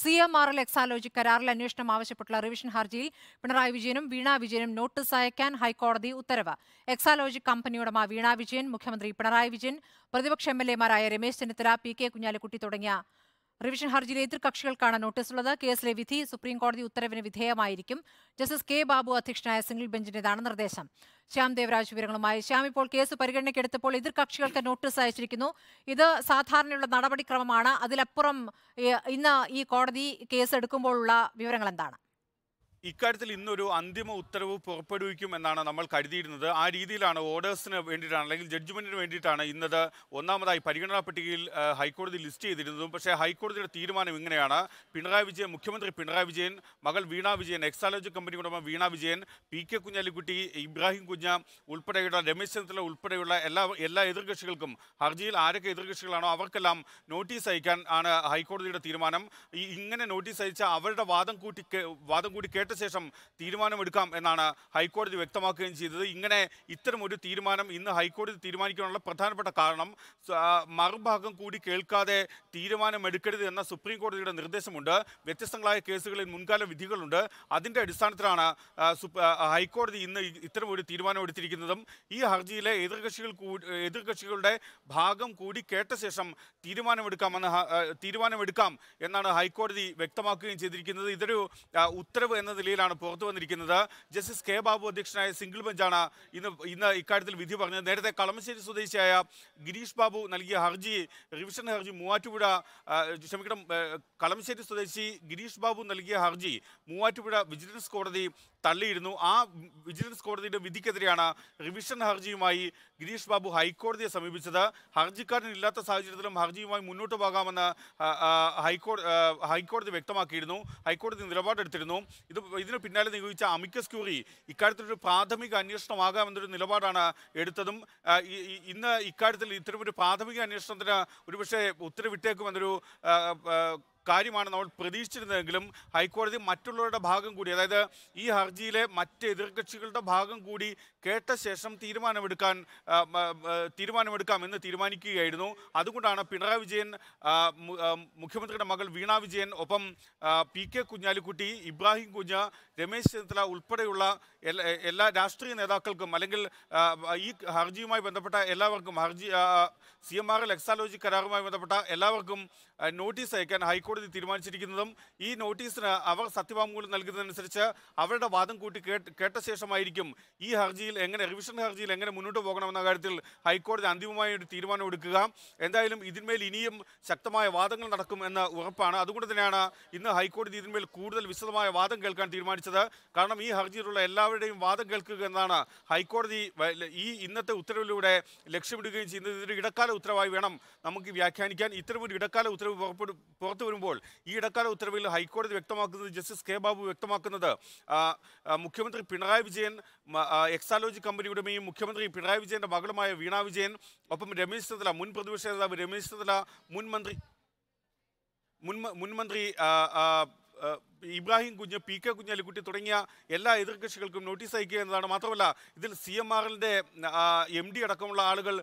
C M R L Exalogic കരാറിൽ അന്വേഷണം ആവശ്യപ്പെട്ടുള്ള റിവിഷൻ ഹർജിയിൽ പിണറായി വിജയനും വീണ വിജയനും നോട്ടീസ് അയക്കാൻ ഹൈക്കോടതി ഉത്തരവ് എക്സാലോജി കമ്പനിയുടമ വീണ വിജയൻ മുഖ്യമന്ത്രി പിണറായി വിജയൻ പ്രതിപക്ഷ എം എൽ എമാരായ രമേശ് ചെന്നിത്തല പി കെ കുഞ്ഞാലിക്കുട്ടി തുടങ്ങിയ റിവിഷൻ ഹർജിയിൽ എതിർകക്ഷികൾക്കാണ് നോട്ടീസുള്ളത് കേസിലെ വിധി സുപ്രീം കോടതി ഉത്തരവിന് വിധേയമായിരിക്കും ജസ്റ്റിസ് കെ ബാബു അധ്യക്ഷനായ സിംഗിൾ ബെഞ്ചിന്റേതാണ് നിർദ്ദേശം ശ്യാം ദേവരാജ് വിവരങ്ങളുമായി ശ്യാം ഇപ്പോൾ കേസ് പരിഗണനയ്ക്കെടുത്തപ്പോൾ എതിർകക്ഷികൾക്ക് നോട്ടീസ് അയച്ചിരിക്കുന്നു ഇത് സാധാരണയുള്ള നടപടിക്രമമാണ് അതിലപ്പുറം ഇന്ന് ഈ കോടതി കേസ് എടുക്കുമ്പോഴുള്ള വിവരങ്ങൾ എന്താണ് ഇക്കാര്യത്തിൽ ഇന്നൊരു അന്തിമ ഉത്തരവ് പുറപ്പെടുവിക്കും എന്നാണ് നമ്മൾ കരുതിയിരുന്നത് ആ രീതിയിലാണ് ഓർഡേഴ്സിന് വേണ്ടിയിട്ടാണ് അല്ലെങ്കിൽ ജഡ്ജ്മെൻറ്റിന് വേണ്ടിയിട്ടാണ് ഇന്നത് ഒന്നാമതായി പരിഗണനാ പട്ടികയിൽ ഹൈക്കോടതി ലിസ്റ്റ് ചെയ്തിരുന്നതും പക്ഷേ ഹൈക്കോടതിയുടെ തീരുമാനം ഇങ്ങനെയാണ് പിണറായി വിജയൻ മുഖ്യമന്ത്രി പിണറായി വിജയൻ മകൾ വീണ വിജയൻ എക്സാലോജി കമ്പനി ഉടമ വീണ വിജയൻ പി കെ കുഞ്ഞാലിക്കുട്ടി ഇബ്രാഹിം കുഞ്ഞ ഉൾപ്പെടെയുള്ള രമേശ് ചെന്നിത്തല ഉൾപ്പെടെയുള്ള എല്ലാ എല്ലാ എതിർകക്ഷികൾക്കും ഹർജിയിൽ ആരൊക്കെ എതിർകക്ഷികളാണോ അവർക്കെല്ലാം നോട്ടീസ് അയക്കാൻ ആണ് ഹൈക്കോടതിയുടെ തീരുമാനം ഇങ്ങനെ നോട്ടീസ് അയച്ച അവരുടെ വാദം കൂട്ടി വാദം കൂടി കേട്ട കേട്ട ശേഷം തീരുമാനമെടുക്കാം എന്നാണ് ഹൈക്കോടതി വ്യക്തമാക്കുകയും ചെയ്തത് ഇങ്ങനെ ഇത്തരം ഒരു തീരുമാനം ഇന്ന് ഹൈക്കോടതി തീരുമാനിക്കാനുള്ള പ്രധാനപ്പെട്ട കാരണം മറുഭാഗം കൂടി കേൾക്കാതെ തീരുമാനമെടുക്കരുത് എന്ന സുപ്രീം കോടതിയുടെ നിർദ്ദേശമുണ്ട് വ്യത്യസ്തങ്ങളായ കേസുകളിൽ മുൻകാല വിധികളുണ്ട് അതിൻ്റെ അടിസ്ഥാനത്തിലാണ് ഹൈക്കോടതി ഇന്ന് ഇത്തരം ഒരു തീരുമാനം എടുത്തിരിക്കുന്നതും ഈ ഹർജിയിലെ എതിർകക്ഷികൾ എതിർകക്ഷികളുടെ ഭാഗം കൂടി കേട്ട ശേഷം തീരുമാനമെടുക്കാമെന്ന് തീരുമാനമെടുക്കാം എന്നാണ് ഹൈക്കോടതി വ്യക്തമാക്കുകയും ചെയ്തിരിക്കുന്നത് ഇതൊരു ഉത്തരവ് എന്നത് നിലയിലാണ് പുറത്തു വന്നിരിക്കുന്നത് ജസ്റ്റിസ് കെ ബാബു അധ്യക്ഷനായ സിംഗിൾ ബെഞ്ചാണ് ഇന്ന് ഇന്ന് ഇക്കാര്യത്തിൽ വിധി പറഞ്ഞത് നേരത്തെ കളമശ്ശേരി സ്വദേശിയായ ഗിരീഷ് ബാബു നൽകിയ ഹർജി റിവിഷൻ ഹർജി മൂവാറ്റുപുഴ ക്ഷമിക്കണം കളമശ്ശേരി സ്വദേശി ഗിരീഷ് ബാബു നൽകിയ ഹർജി മൂവാറ്റുപുഴ വിജിലൻസ് കോടതി തള്ളിയിരുന്നു ആ വിജിലൻസ് കോടതിയുടെ വിധിക്കെതിരെയാണ് റിവിഷൻ ഹർജിയുമായി ഗിരീഷ് ബാബു ഹൈക്കോടതിയെ സമീപിച്ചത് ഹർജിക്കാരൻ ഇല്ലാത്ത സാഹചര്യത്തിലും ഹർജിയുമായി മുന്നോട്ട് പോകാമെന്ന് ഹൈക്കോടതി ഹൈക്കോടതി വ്യക്തമാക്കിയിരുന്നു ഹൈക്കോടതി നിലപാടെടുത്തിരുന്നു ഇത് ഇതിന് പിന്നാലെ നിയോഗിച്ച അമിക്കസ് ക്യൂറി ഇക്കാര്യത്തിലൊരു പ്രാഥമിക അന്വേഷണമാകാമെന്നൊരു നിലപാടാണ് എടുത്തതും ഇന്ന് ഇക്കാര്യത്തിൽ ഇത്തരമൊരു പ്രാഥമിക അന്വേഷണത്തിന് ഒരുപക്ഷെ ഉത്തരവിട്ടേക്കുമെന്നൊരു കാര്യമാണ് നമ്മൾ പ്രതീക്ഷിച്ചിരുന്നതെങ്കിലും ഹൈക്കോടതി മറ്റുള്ളവരുടെ ഭാഗം കൂടി അതായത് ഈ ഹർജിയിലെ മറ്റ് എതിർകക്ഷികളുടെ ഭാഗം കൂടി കേട്ട ശേഷം തീരുമാനമെടുക്കാൻ തീരുമാനമെടുക്കാം എന്ന് തീരുമാനിക്കുകയായിരുന്നു അതുകൊണ്ടാണ് പിണറായി വിജയൻ മുഖ്യമന്ത്രിയുടെ മകൾ വീണ വിജയൻ ഒപ്പം പി കെ കുഞ്ഞാലിക്കുട്ടി ഇബ്രാഹിം കുഞ്ഞ് രമേശ് ചെന്നിത്തല ഉൾപ്പെടെയുള്ള എല്ലാ രാഷ്ട്രീയ നേതാക്കൾക്കും അല്ലെങ്കിൽ ഈ ഹർജിയുമായി ബന്ധപ്പെട്ട എല്ലാവർക്കും ഹർജി C M R L Exalogic കരാറുമായി ബന്ധപ്പെട്ട എല്ലാവർക്കും നോട്ടീസ് അയക്കാൻ ഹൈക്കോടതി ഹൈക്കോടതി തീരുമാനിച്ചിരിക്കുന്നതും ഈ നോട്ടീസിന് അവർ സത്യവാങ്മൂലം നൽകുന്നതനുസരിച്ച് അവരുടെ വാദം കൂട്ടി കേട്ട ശേഷമായിരിക്കും ഈ ഹർജിയിൽ എങ്ങനെ റിവിഷൻ ഹർജിയിൽ എങ്ങനെ മുന്നോട്ട് പോകണമെന്ന കാര്യത്തിൽ ഹൈക്കോടതി അന്തിമമായ ഒരു തീരുമാനം എടുക്കുക എന്തായാലും ഇതിന്മേൽ ഇനിയും ശക്തമായ വാദങ്ങൾ നടക്കും എന്ന ഉറപ്പാണ് അതുകൊണ്ട് തന്നെയാണ് ഇന്ന് ഹൈക്കോടതി ഇതിന്മേൽ കൂടുതൽ വിശദമായ വാദം കേൾക്കാൻ തീരുമാനിച്ചത് കാരണം ഈ ഹർജിയിലുള്ള എല്ലാവരുടെയും വാദം കേൾക്കുക എന്നാണ് ഹൈക്കോടതി ഈ ഇന്നത്തെ ഉത്തരവിലൂടെ ലക്ഷ്യമിടുകയും ചെയ്യുന്നത് ഇതൊരു ഇടക്കാല ഉത്തരവായി വേണം നമുക്ക് വ്യാഖ്യാനിക്കാൻ ഇത്തരമൊരു ഇടക്കാല ഉത്തരവ് പുറപ്പെടു പുറത്തു പറയുമ്പോൾ ഈ ഇടക്കാല ഉത്തരവിൽ ഹൈക്കോടതി വ്യക്തമാക്കുന്നത് ജസ്റ്റിസ് കെ ബാബു വ്യക്തമാക്കുന്നത് മുഖ്യമന്ത്രി പിണറായി വിജയൻ എക്സാലോജി കമ്പനിയുടെയും മുഖ്യമന്ത്രി പിണറായി വിജയന്റെ മകളുമായ വീണ വിജയൻ ഒപ്പം രമേശ് ചെന്നിത്തല മുൻ പ്രതിപക്ഷ നേതാവ് രമേശ് ചെന്നിത്തല മുൻ മന്ത്രി മുൻ മുൻമന്ത്രി ഇബ്രാഹിം കുഞ്ഞ് പി കെ കുഞ്ഞാലിക്കുട്ടി തുടങ്ങിയ എല്ലാ എതിർകക്ഷികൾക്കും നോട്ടീസ് അയക്കുക എന്നതാണ് മാത്രമല്ല ഇതിൽ സി എം ആറിൻ്റെ എം ഡി അടക്കമുള്ള ആളുകൾ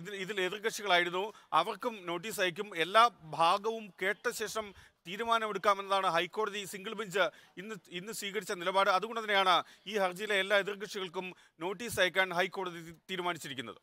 ഇതിൽ ഇതിൽ എതിർകക്ഷികളായിരുന്നു അവർക്കും നോട്ടീസ് അയക്കും എല്ലാ ഭാഗവും കേട്ട ശേഷം തീരുമാനമെടുക്കാമെന്നതാണ് ഹൈക്കോടതി സിംഗിൾ ബെഞ്ച് ഇന്ന് ഇന്ന് സ്വീകരിച്ച നിലപാട് അതുകൊണ്ട് തന്നെയാണ് ഈ ഹർജിയിലെ എല്ലാ എതിർകക്ഷികൾക്കും നോട്ടീസ് അയക്കാൻ ഹൈക്കോടതി തീരുമാനിച്ചിരിക്കുന്നത്